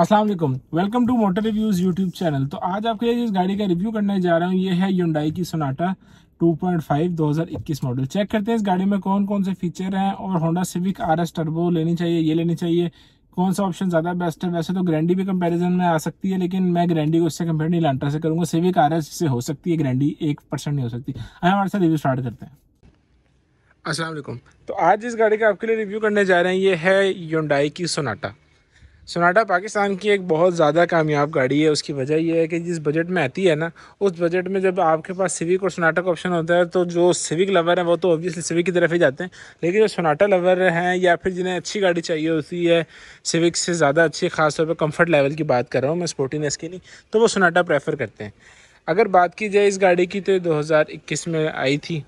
Aslam welcome to motor reviews YouTube channel तो आज आपके लिए जिस गाड़ी का रिव्यू करने जा रहा हूँ ये है यूडाई की सोनाटा 2.5 2021 मॉडल चेक करते हैं इस गाड़ी में कौन कौन से फीचर हैं और Honda Civic R S turbo लेनी चाहिए ये लेनी चाहिए कौन सा ऑप्शन ज़्यादा बेस्ट है वैसे तो ग्रैंडी भी कंपैरिजन में आ सकती है लेकिन मैं ग्रैंडी को इससे कंपेयर नहीं लांटा से करूँगा सिविक आर एस से हो सकती है ग्रैंडी एक परसेंट नहीं हो सकती है हमारे साथ रिव्यू स्टार्ट करते हैं असलम तो आज इस गाड़ी का आपके लिए रिव्यू करने जा रहे हैं ये है योंडाई की सोनाटा सोनाटा पाकिस्तान की एक बहुत ज़्यादा कामयाब गाड़ी है उसकी वजह यह है कि जिस बजट में आती है ना उस बजट में जब आपके पास सिविक और सोनाटा का ऑप्शन होता है तो जो सिविक लवर हैं वो तो ऑब्वियसली सिविक की तरफ ही जाते हैं लेकिन जो सोनाटा लवर हैं या फिर जिन्हें अच्छी गाड़ी चाहिए होती है सिविक से ज़्यादा अच्छी खासतौर पर कम्फर्ट लेवल की बात कर रहा हूँ मैं स्पोर्टीनेस की नहीं तो वो सोनाटा प्रेफर करते हैं अगर बात की जाए इस गाड़ी की तो दो में आई थी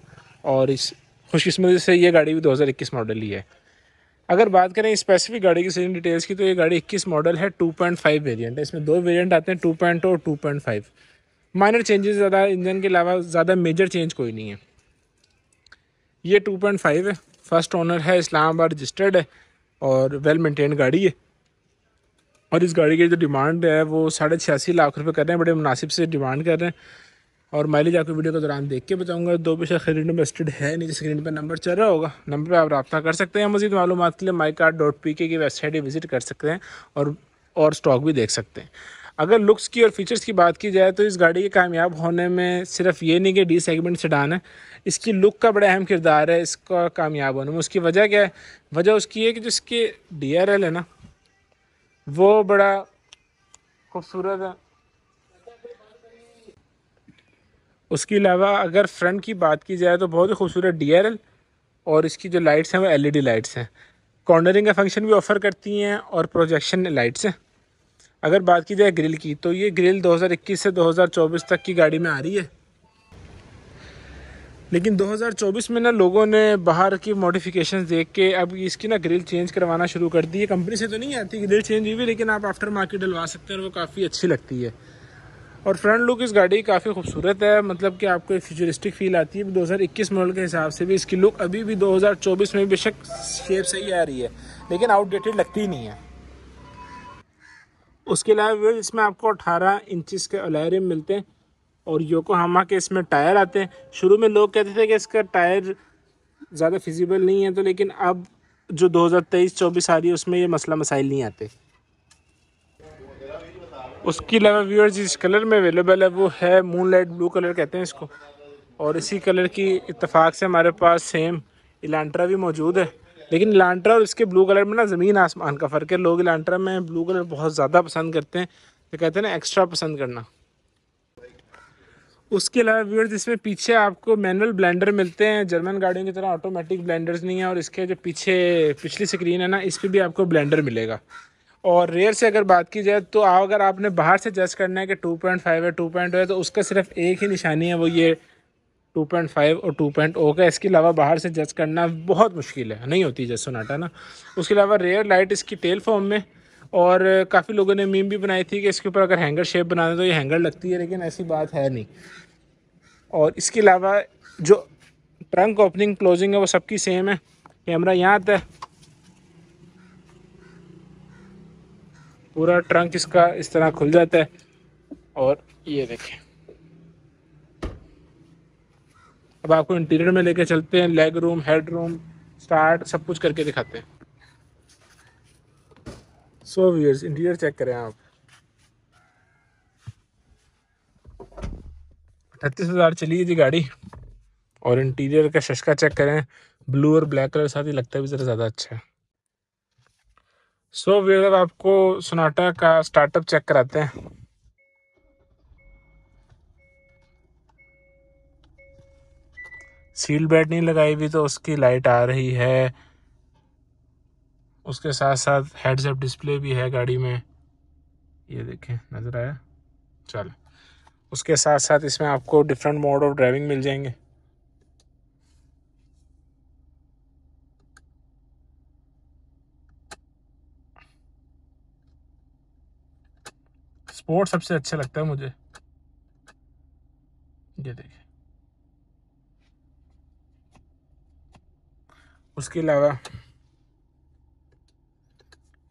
और इस खुशकस्मती से ये गाड़ी भी दो मॉडल ही है अगर बात करें स्पेसिफिक गाड़ी की सीजन डिटेल्स की तो ये गाड़ी इक्कीस मॉडल है टू पॉइंट फाइव वेरियंट है इसमें दो वेरियंट आते हैं टू टू और two point five minor changes ज़्यादा इंजन के अलावा ज़्यादा मेजर चेंज कोई नहीं है ये टू पॉइंट फाइव है फर्स्ट ओनर है इस्लामाबाद रजिस्टर्ड है और वेल मेंटेन गाड़ी है और इस गाड़ी की जो डिमांड है वो साढ़े छियासी लाख रुपये कर रहे हैं बड़े मुनासिब से डिमांड कर रहे हैं और माइलेज आपको वीडियो के दौरान देख के बताऊंगा दो पैसा खरीदने में स्टेड है नीचे स्क्रीन पर नंबर चल रहा होगा नंबर पर आप रब्ता कर सकते हैं मजीद मालूम के लिए माई कार्ड डॉट पी के की वेबसाइट विजिट कर सकते हैं और और स्टॉक भी देख सकते हैं अगर लुक्स की और फीचर्स की बात की जाए तो इस गाड़ी के कामयाब होने में सिर्फ ये नहीं कि डी सेगमेंट सेडान है इसकी लुक का बड़ा अहम किरदार है इसका कामयाब होने में उसकी वजह क्या है वजह उसकी है कि डी आर डी है ना वो बड़ा खूबसूरत है उसके अलावा अगर फ्रंट की बात की जाए तो बहुत ही खूबसूरत डी और इसकी जो लाइट्स हैं वो डी लाइट्स e हैं कॉर्नरिंग का फंक्शन भी ऑफ़र करती हैं और प्रोजेक्शन लाइट्स हैं अगर बात की जाए ग्रिल की तो ये ग्रिल 2021 से 2024 तक की गाड़ी में आ रही है लेकिन 2024 में ना लोगों ने बाहर की मॉडिफिकेशन देख के अब इसकी ना ग्रिल चेंज करवाना शुरू कर दी है कंपनी से तो नहीं आती ग्रिल चेंज हुई भी लेकिन आप आफ्टर मार्केट डलवा सकते हैं और वो काफ़ी अच्छी लगती है और फ्रंट लुक इस गाड़ी काफ़ी खूबसूरत है मतलब कि आपको एक फ्यूचरिस्टिक फील आती है 2021 मॉडल के हिसाब से भी इसकी लुक अभी भी 2024 में बेशक शेप सही आ रही है लेकिन आउटडेटेड लगती नहीं है उसके अलावा इसमें आपको 18 इंचिस के अलायरम मिलते हैं और योको हामा के इसमें टायर आते हैं शुरू में लोग कहते थे कि इसका टायर ज़्यादा फिजिबल नहीं है तो लेकिन अब जो दो हज़ार आ रही है उसमें ये मसला मसाइल नहीं आते उसकी अलावा व्यूअर जिस कलर में अवेलेबल है वो है मून लाइट ब्लू कलर कहते हैं इसको और इसी कलर की इतफाक़ से हमारे पास सेम इलांट्रा भी मौजूद है लेकिन इलांट्रा और इसके ब्लू कलर में ना ज़मीन आसमान का फ़र्क है लोग इलांट्रा में ब्लू कलर बहुत ज़्यादा पसंद करते हैं तो कहते हैं ना एक्स्ट्रा पसंद करना उसके अलावा व्यूअर्स जिसमें पीछे आपको मैनुअल ब्लेंडर मिलते हैं जर्मन गाड़ियों की तरह ऑटोमेटिक ब्लेंडर्स नहीं है और इसके जो पीछे पिछली स्क्रीन है ना इस पर भी आपको ब्लेंडर मिलेगा और रेयर से अगर बात की जाए तो अगर आपने बाहर से जज करना है कि टू पॉइंट फाइव है टू पॉइंट oh है तो उसका सिर्फ एक ही निशानी है वो ये टू पॉइंट फाइव और टू पॉइंट ओ का इसके अलावा बाहर से जज करना बहुत मुश्किल है नहीं होती जज सोनाटा ना उसके अलावा रेयर लाइट इसकी टेल फॉर्म में और काफ़ी लोगों ने मीम भी बनाई थी कि इसके ऊपर अगर हैंगर शेप बना दें तो ये हैंगर लगती है लेकिन ऐसी बात है नहीं और इसके अलावा जो ट्रंक ओपनिंग क्लोजिंग है वो सबकी सेम है कैमरा यहाँ आता है पूरा ट्रंक इसका इस तरह खुल जाता है और ये देखें अब आपको इंटीरियर में लेके चलते हैं leg room head room start सब कुछ करके दिखाते हैं सो व्यूअर्स इंटीरियर चेक करें आप अट्ठतीस हज़ार चली थी गाड़ी और इंटीरियर का शशका चेक करें ब्लू और ब्लैक कलर साथ ही लगता है भी ज़रा ज़्यादा अच्छा है सो so, वीर आपको सोनाटा का स्टार्टअप चेक कराते हैं सील बेल्ट नहीं लगाई हुई तो उसकी लाइट आ रही है उसके साथ साथ हेडसेप डिस्प्ले भी है गाड़ी में ये देखें नज़र आया चल उसके साथ साथ इसमें आपको डिफरेंट मोड ऑफ ड्राइविंग मिल जाएंगे स्पोर्ट सबसे अच्छा लगता है मुझे ये देखिए उसके अलावा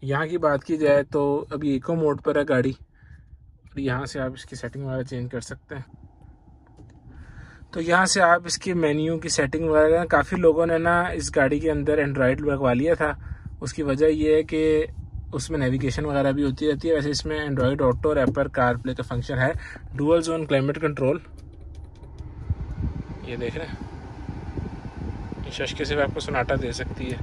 यहाँ की बात की जाए तो अभी इको मोड पर है गाड़ी और यहाँ से आप इसकी सेटिंग वगैरह चेंज कर सकते हैं तो यहाँ से आप इसके मेन्यू की सेटिंग वगैरह काफ़ी लोगों ने ना इस गाड़ी के अंदर एंड्रॉयड लगवा लिया था उसकी वजह यह है कि उसमें नेविगेशन वगैरह भी होती रहती है वैसे इसमें एंड्रॉयड ऑटो और एपर कार प्ले का फंक्शन है डुअल जोन क्लाइमेट कंट्रोल ये देख रहे हैं शश के सिर्फ आपको सोनाटा दे सकती है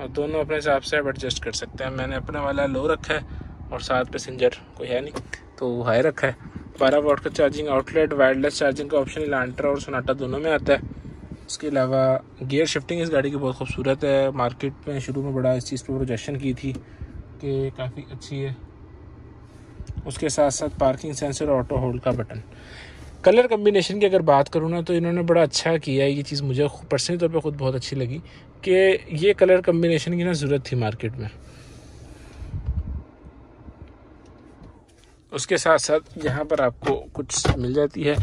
और दोनों अपने हिसाब से आप एडजस्ट कर सकते हैं मैंने अपने वाला लो रखा है और साथ पैसेंजर कोई है नहीं तो हाई रखा है बारह वॉट का चार्जिंग आउटलेट वायरलेस चार्जिंग का ऑप्शन लांटर और सोनाटा दोनों में आता है उसके अलावा गियर शिफ्टिंग इस गाड़ी की बहुत खूबसूरत है मार्केट में शुरू में बड़ा इस चीज़ पर प्रोजेक्शन की थी के काफ़ी अच्छी है उसके साथ साथ पार्किंग सेंसर और ऑटो होल्ड का बटन कलर कम्बिनेशन की अगर बात करूँ ना तो इन्होंने बड़ा अच्छा किया है ये चीज़ मुझे पर्सनली तौर पे ख़ुद बहुत अच्छी लगी कि ये कलर कम्बिनेशन की ना ज़रूरत थी मार्केट में उसके साथ साथ यहाँ पर आपको कुछ मिल जाती है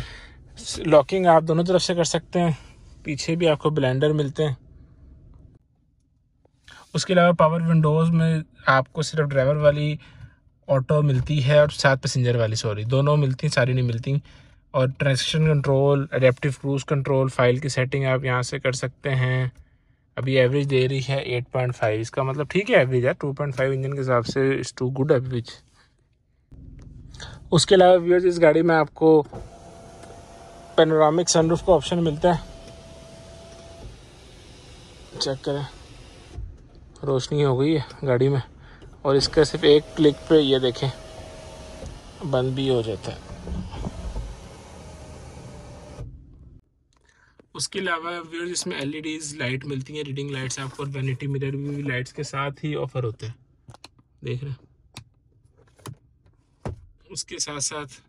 लॉकिंग आप दोनों तरफ से कर सकते हैं पीछे भी आपको ब्लेंडर मिलते हैं उसके अलावा पावर विंडोज़ में आपको सिर्फ ड्राइवर वाली ऑटो मिलती है और साथ पैसेंजर वाली सॉरी दोनों मिलती हैं सारी नहीं मिलती और transaction control adaptive cruise control file की सेटिंग आप यहाँ से कर सकते हैं अभी एवरेज दे रही है एट पॉइंट फाइव इसका मतलब ठीक है एवरेज है टू पॉइंट फाइव इंजन के हिसाब से इज़ टू गुड एवरेज उसके अलावा व्यूअर्स इस गाड़ी में आपको पेनोरामिक सनरूफ का ऑप्शन मिलता है चेक करें रोशनी हो गई है गाड़ी में और इसका सिर्फ एक क्लिक पे ये देखें बंद भी हो जाता है उसके अलावा व्यूअर्स इसमें एलईडीज लाइट e मिलती हैं रीडिंग लाइट्स आपको और वैनिटी मिरर भी लाइट्स के साथ ही ऑफर होते हैं देख रहे हैं उसके साथ साथ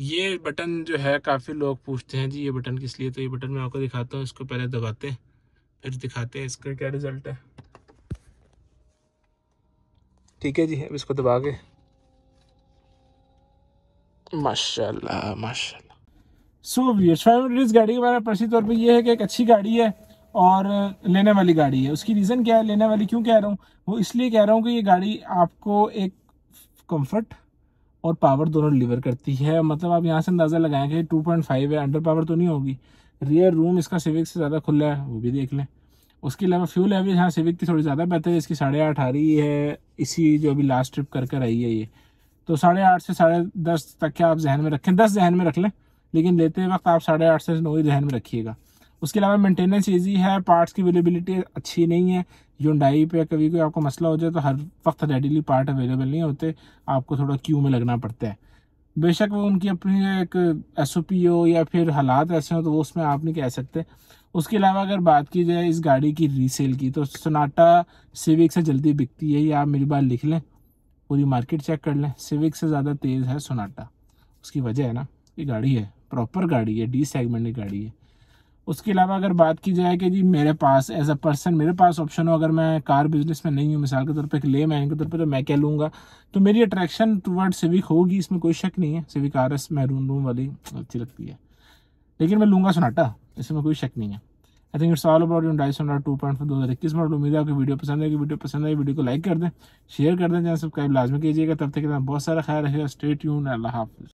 ये बटन जो है काफ़ी लोग पूछते हैं जी ये बटन किस लिए तो ये बटन मैं आपको दिखाता हूँ इसको पहले दबाते हैं फिर दिखाते हैं इसका क्या रिज़ल्ट है ठीक है जी अब इसको दबा के माशाल्लाह माशाल्लाह सो इस गाड़ी के बारे में प्रसिद्ध तौर पे ये है कि एक अच्छी गाड़ी है और लेने वाली गाड़ी है उसकी रीज़न क्या है लेने वाली क्यों कह रहा हूँ वो इसलिए कह रहा हूँ कि ये गाड़ी आपको एक कंफर्ट और पावर दोनों डिलीवर करती है मतलब आप यहाँ से अंदाज़ा लगाएं कि 2.5 है अंडर पावर तो नहीं होगी रियर रूम इसका सिविक से ज़्यादा खुला है वो भी देख लें उसके अलावा फ्यूल एवरेज हाँ सिविक की थोड़ी ज़्यादा बेहतर है इसकी साढ़े आठ आ रही है इसी जो अभी लास्ट ट्रिप कर कर आई है ये तो साढ़े आठ से साढ़े दस तक के आप जहन में रखें दस जहन में रख लें लेकिन लेते वक्त आप साढ़े आठ से नौ ही जहन में रखिएगा उसके अलावा मेंटेनेंस ईजी है पार्ट्स की अवेलेबिलिटी अच्छी नहीं है यूंडाई पे कभी कोई आपको मसला हो जाए तो हर वक्त रेडीली पार्ट अवेलेबल नहीं होते आपको थोड़ा क्यू में लगना पड़ता है बेशक वो उनकी अपनी एक एस या फिर हालात ऐसे हों तो वो उसमें आप नहीं कह सकते उसके अलावा अगर बात की जाए इस गाड़ी की रीसेल की तो सोनाटा सिविक से जल्दी बिकती है ये आप मेरी बात लिख लें पूरी मार्केट चेक कर लें सिविक से ज़्यादा तेज़ है सोनाटा उसकी वजह है ना ये गाड़ी है प्रॉपर गाड़ी है डी सेगमेंट की गाड़ी है उसके अलावा अगर बात की जाए कि जी मेरे पास एज अ पर्सन मेरे पास ऑप्शन हो अगर मैं कार बिजनेस में नहीं हूँ मिसाल के तौर पर एक ले मैन के तौर पर तो मैं क्या लूँगा तो मेरी अट्रैक्शन टूवर्ड सिविक होगी इसमें कोई शक नहीं है सिविक आर एस महरूम रूम वाली अच्छी लगती है लेकिन मैं लूंगा सोनाटा इसमें कोई शक नहीं है I think it's all about Hyundai Sonata two point दो हज़ार इक्कीस मॉडल उम्मीद है आपकी वीडियो पसंद आएगी वीडियो पसंद आई वीडियो को लाइक कर दें शेयर कर दें जहाँ सब्सक्राइब लाजमी कीजिएगा तब तक बहुत सारा ख्याल रखेगा स्टेट यून अल्लाह हाफ़